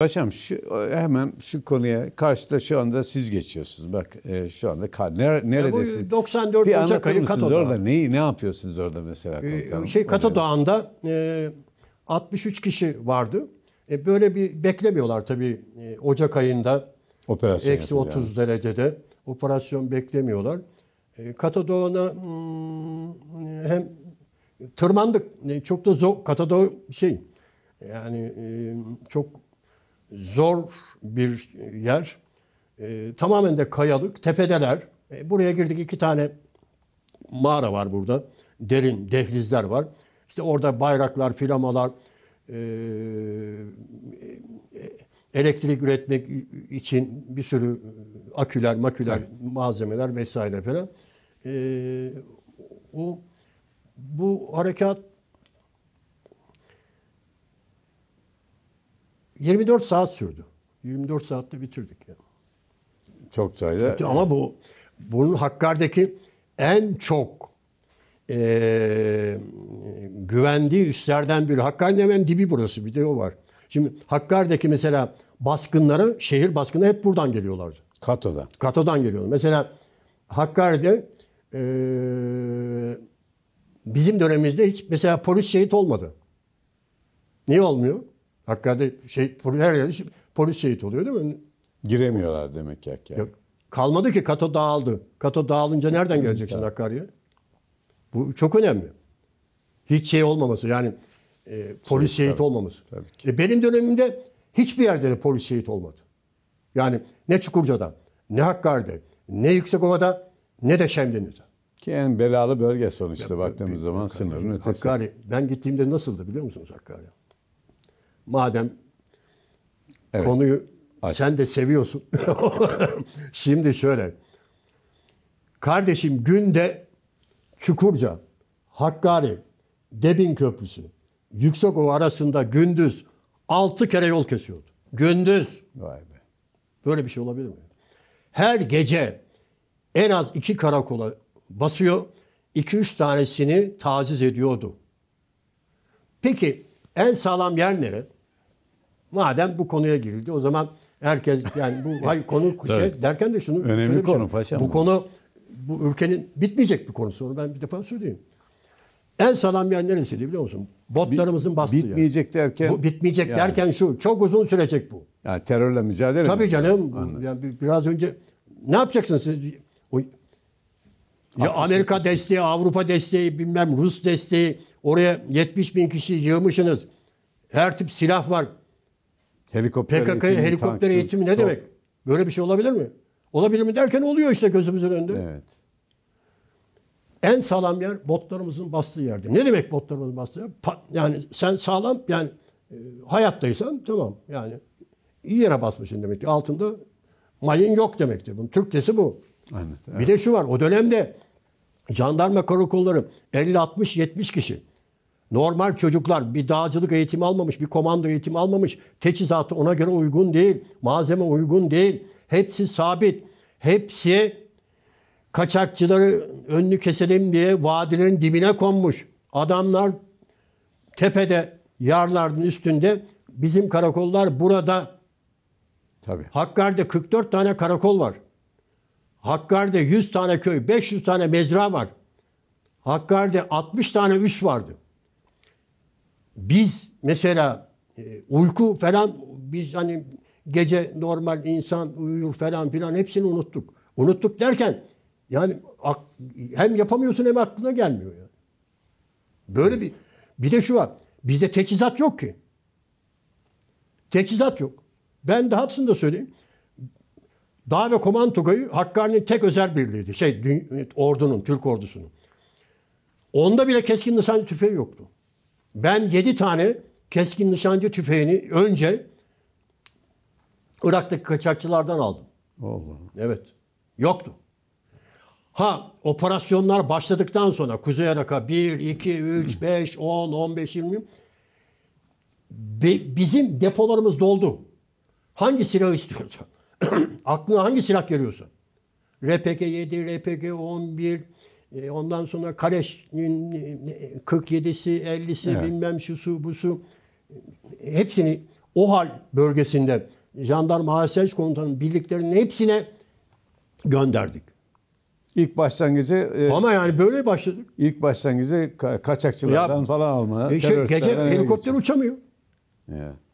Başım şu, e, hemen şu konuya karşıda şu anda siz geçiyorsunuz. Bak e, şu anda kar, nere, neredesiniz? 94 bir Ocak ayı Kato orada ne ne yapıyorsunuz orada mesela e, komutanım? Şey Kato e, 63 kişi vardı. E, böyle bir beklemiyorlar tabii e, Ocak ayında. Operasyon Eksi 30 yani. derecede operasyon beklemiyorlar. E, Kato hmm, hem tırmandık. E, çok da zor. Kato şey yani e, çok zor bir yer. E, tamamen de kayalık, tepedeler. E, buraya girdik iki tane mağara var burada. Derin dehlizler var. İşte orada bayraklar, filamalar, e, e elektrik üretmek için bir sürü aküler, maküler, evet. malzemeler vesaire falan. E, o bu harekat 24 saat sürdü. 24 saatte bitirdik yani. Çok sayıda. ama bu bunun Hakkari'deki en çok e, güvendiği üslerden biri. Hakkari'nin hemen dibi burası bir de o var. Şimdi Hakkari'deki mesela baskınları, şehir baskını hep buradan geliyorlardı. Katoda. Kato'dan geliyorlar. Mesela Hakkari'de e, bizim dönemimizde hiç mesela polis şehit olmadı. Niye olmuyor? Hakkari'de şey, her yerde polis şehit oluyor değil mi? Giremiyorlar demek ki Hakkari. Yok, kalmadı ki Kato dağıldı. Kato dağılınca nereden geleceksin Hakkari'ye? Bu çok önemli. Hiç şey olmaması yani e, polis şey, şehit tabii, olmaması. Tabii ki. E, benim dönemimde hiçbir yerde de polis şehit olmadı. Yani ne Çukurca'da, ne Hakkari'de, ne Yüksekova'da ne de Şemdinli'de. Ki en belalı bölge sonuçta ya, baktığımız bir, zaman Hakkari, sınırın ötesi. Hakkari, ben gittiğimde nasıldı biliyor musunuz Hakkari? madem evet. konuyu Aç. sen de seviyorsun. Şimdi şöyle. Kardeşim günde Çukurca, Hakkari, Debin Köprüsü, Yüksekova arasında gündüz 6 kere yol kesiyordu. Gündüz. Vay be. Böyle bir şey olabilir mi? Her gece en az iki karakola basıyor. 2-3 tanesini taciz ediyordu. Peki en sağlam yer nere? Madem bu konuya girildi o zaman herkes yani bu hayır konu şey derken de şunu önemli şey, konu şey, paşam. Bu konu bu ülkenin bitmeyecek bir konusu. Onu ben bir defa söyleyeyim. En salam yer neresiydi biliyor musun? Botlarımızın bastığı Bitmeyecek yer. derken? Bu, bitmeyecek yani. derken şu. Çok uzun sürecek bu. Ya yani terörle mücadele Tabii mi? canım. Yani biraz önce ne yapacaksın siz? O, ya Amerika desteği, Avrupa desteği, bilmem Rus desteği. Oraya 70 bin kişi yığmışsınız. Her tip silah var. Helikopter PKK'ya helikopter tank, eğitimi ne top. demek? Böyle bir şey olabilir mi? Olabilir mi derken oluyor işte gözümüzün önünde. Evet. En sağlam yer botlarımızın bastığı yerdi. Ne demek botlarımızın bastığı yer? Pa- yani sen sağlam yani e, hayattaysan tamam yani iyi yere basmışsın demektir. Altında mayın yok demektir. Bunun Türkçesi bu. Aynen, evet. Bir de şu var o dönemde jandarma karakolları 50 60 70 kişi. Normal çocuklar bir dağcılık eğitimi almamış, bir komando eğitimi almamış. Teçhizatı ona göre uygun değil, malzeme uygun değil. Hepsi sabit. Hepsi kaçakçıları önünü keselim diye vadilerin dibine konmuş. Adamlar tepede, yarların üstünde bizim karakollar burada. Tabii. Hakkari'de 44 tane karakol var. Hakkari'de 100 tane köy, 500 tane mezra var. Hakkari'de 60 tane üs vardı biz mesela e, uyku falan biz hani gece normal insan uyuyor falan filan hepsini unuttuk. Unuttuk derken yani hem yapamıyorsun hem aklına gelmiyor yani. Böyle bir bir de şu var. Bizde teçhizat yok ki. Teçhizat yok. Ben de da söyleyeyim. Dağ ve Komantoga'yı Hakkari'nin tek özel birliğiydi. Şey ordunun, Türk ordusunun. Onda bile keskin nişancı tüfeği yoktu. Ben yedi tane keskin nişancı tüfeğini önce Irak'taki kaçakçılardan aldım. Allah. Evet. Yoktu. Ha operasyonlar başladıktan sonra Kuzey Irak'a 1, 2, 3, 5, 10, 15, 20 Be, bizim depolarımız doldu. Hangi silah istiyorsan, aklına hangi silah geliyorsa. RPK 7, RPK 11, e, ondan sonra Kareş'in e, 47'si, 50'si evet. bilmem bu su e, hepsini OHAL bölgesinde jandarma haseş komutanının birliklerinin hepsine gönderdik. İlk başlangıcı ama yani böyle başladık. İlk başlangıcı kaçakçılardan ya, falan alma. E şey, gece helikopter geçiyor. uçamıyor. Yeah.